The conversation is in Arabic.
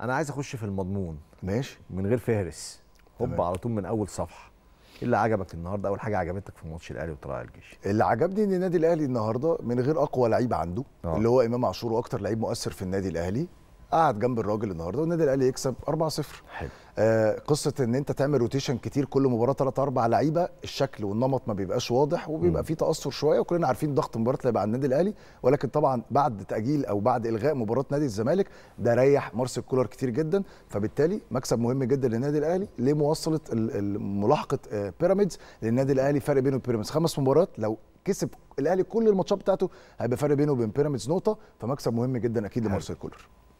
انا عايز اخش في المضمون ماشي من غير فهرس هوب على طول من اول صفحه ايه اللي عجبك النهارده اول حاجه عجبتك في ماتش الاهلي وطلائع الجيش اللي عجبني ان النادي الاهلي النهارده من غير اقوى لعيب عنده أوه. اللي هو امام عاشور واكتر لعيب مؤثر في النادي الاهلي قعد جنب الراجل النهارده والنادي الاهلي يكسب 4-0 حلو آه قصه ان انت تعمل روتيشن كتير كل مباراه ثلاث اربع لعيبه الشكل والنمط ما بيبقاش واضح وبيبقى في تاثر شويه وكلنا عارفين ضغط مباراه هيبقى على النادي الاهلي ولكن طبعا بعد تاجيل او بعد الغاء مباراه نادي الزمالك ده ريح مارسيل كولر كتير جدا فبالتالي مكسب مهم جدا للنادي الاهلي لمواصله ملاحقه آه، بيراميدز للنادي الاهلي فرق بينه وبيراميدز خمس مباريات لو كسب الاهلي كل الماتشات بتاعته هيبقى فرق بينه وبين بيراميدز نقطه فمكسب مهم جدا اكيد لمارسيل كولر